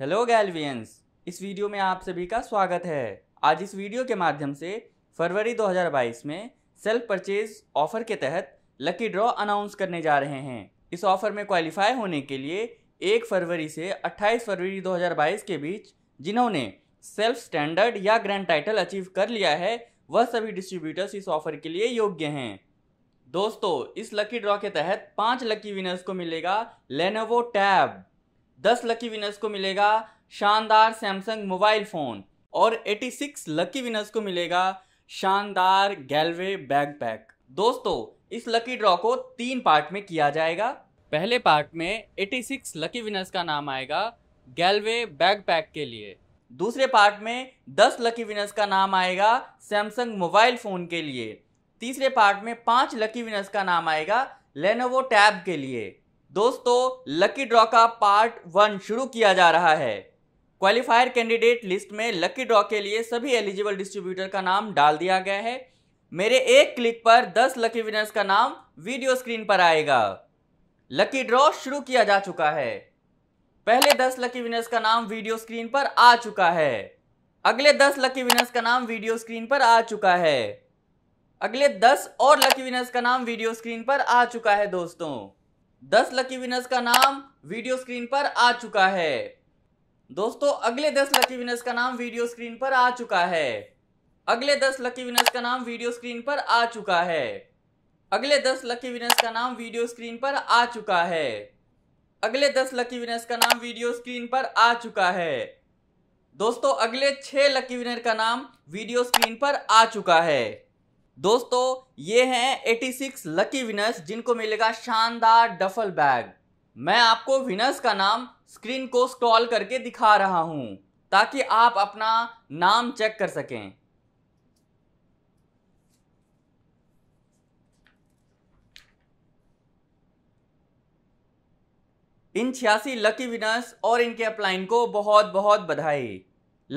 hello गैलवियंस इस video में आप सभी का स्वागत है आज इस वीडियो के माध्यम से फरवरी 2022 में सेल्फ परचेज ऑफर के तहत लकी ड्रॉ अनाउंस करने जा रहे हैं इस ऑफर में क्वालिफाई होने के लिए एक फरवरी से 28 फरवरी 2022 के बीच जिन्होंने सेल्फ स्टैंडर्ड या ग्रैंड टाइटल अचीव कर लिया है वह सभी डिस्ट्रीब्यूटर्स इस ऑफर के लिए योग्य हैं दोस्तों इस लकी ड्रॉ के तहत पाँच लकी विनर्स को मिलेगा लेनोवो टैब दस लकी विनर्स को मिलेगा शानदार सैमसंग मोबाइल फ़ोन और 86 लकी विनर्स को मिलेगा शानदार गैलवे बैकपैक दोस्तों इस लकी ड्रॉ को तीन पार्ट में किया जाएगा पहले पार्ट में 86 लकी विनर्स का नाम आएगा गैलवे बैकपैक के लिए दूसरे पार्ट में 10 लकी विनर्स का नाम आएगा सैमसंग मोबाइल फ़ोन के लिए तीसरे पार्ट में पाँच लकी विनर्स का नाम आएगा लेनोवो टैब के लिए दोस्तों लकी ड्रॉ का पार्ट वन शुरू किया जा रहा है क्वालिफायर कैंडिडेट लिस्ट में लकी ड्रॉ के लिए सभी एलिजिबल डिस्ट्रीब्यूटर का नाम डाल दिया गया है मेरे एक क्लिक पर 10 लकी विनर्स का नाम वीडियो स्क्रीन पर आएगा लकी ड्रॉ शुरू किया जा चुका है पहले 10 लकी विनर्स का नाम वीडियो स्क्रीन पर आ चुका है अगले 10 लकी विनर्स का नाम वीडियो स्क्रीन पर आ चुका है अगले 10 और लकी विनर्स का नाम वीडियो स्क्रीन पर आ चुका है दोस्तों दस लकी विनर्स का नाम वीडियो स्क्रीन पर आ चुका है दोस्तों अगले दस लकी विनर्स का नाम वीडियो स्क्रीन पर आ चुका है अगले दस लकी विनर्स का नाम वीडियो स्क्रीन पर आ चुका है अगले दस लकी विनर्स का नाम वीडियो स्क्रीन पर आ चुका है अगले दस लकी विनर्स का नाम वीडियो स्क्रीन पर आ चुका है दोस्तों अगले छह लकी विनर का नाम वीडियो स्क्रीन पर आ चुका है दोस्तों ये हैं 86 लकी विनर्स जिनको मिलेगा शानदार डफल बैग मैं आपको विनर्स का नाम स्क्रीन को स्क्रॉल करके दिखा रहा हूं ताकि आप अपना नाम चेक कर सकें इन छियासी लकी विनर्स और इनके अपलाइन को बहुत बहुत बधाई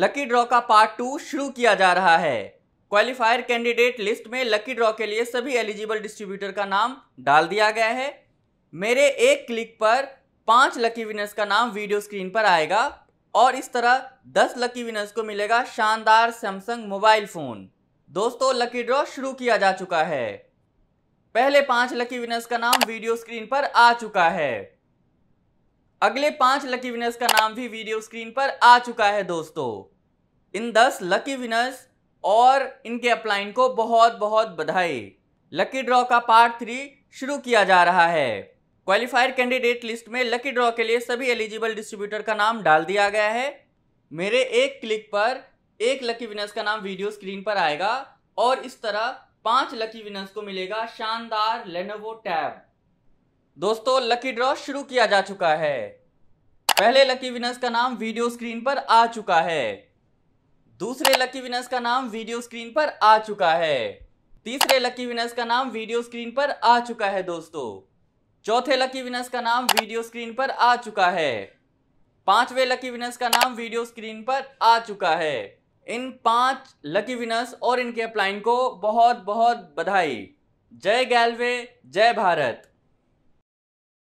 लकी ड्रॉ का पार्ट टू शुरू किया जा रहा है क्वालिफायर कैंडिडेट लिस्ट में लकी ड्रॉ के लिए सभी एलिजिबल डिस्ट्रीब्यूटर का नाम डाल दिया गया है मेरे एक क्लिक पर पांच लकी विनर्स का नाम वीडियो स्क्रीन पर आएगा और इस तरह दस लकी विनर्स को मिलेगा शानदार सैमसंग मोबाइल फ़ोन दोस्तों लकी ड्रॉ शुरू किया जा चुका है पहले पांच लकी विनर्स का नाम वीडियो स्क्रीन पर आ चुका है अगले पांच लकी विनर्स का नाम भी वीडियो स्क्रीन पर आ चुका है दोस्तों इन दस लकी विनर्स और इनके अपलाइन को बहुत बहुत बधाई लकी ड्रॉ का पार्ट थ्री शुरू किया जा रहा है क्वालिफायर कैंडिडेट लिस्ट में लकी ड्रॉ के लिए सभी एलिजिबल डिस्ट्रीब्यूटर का नाम डाल दिया गया है मेरे एक क्लिक पर एक लकी विनर्स का नाम वीडियो स्क्रीन पर आएगा और इस तरह पांच लकी विनर्स को मिलेगा शानदार लेनोवो टैब दोस्तों लकी ड्रॉ शुरू किया जा चुका है पहले लकी विनर्स का नाम वीडियो स्क्रीन पर आ चुका है दूसरे लकी विनर्स का नाम वीडियो स्क्रीन पर आ चुका है तीसरे लकी विनर्स का नाम वीडियो स्क्रीन पर आ चुका है दोस्तों चौथे लकी विनर्स का नाम वीडियो स्क्रीन पर आ चुका है पांचवे लकी विनर्स का नाम वीडियो स्क्रीन पर आ चुका है इन पांच लकी विनर्स और इनके अपलाइन को बहुत बहुत बधाई जय गैलवे जय भारत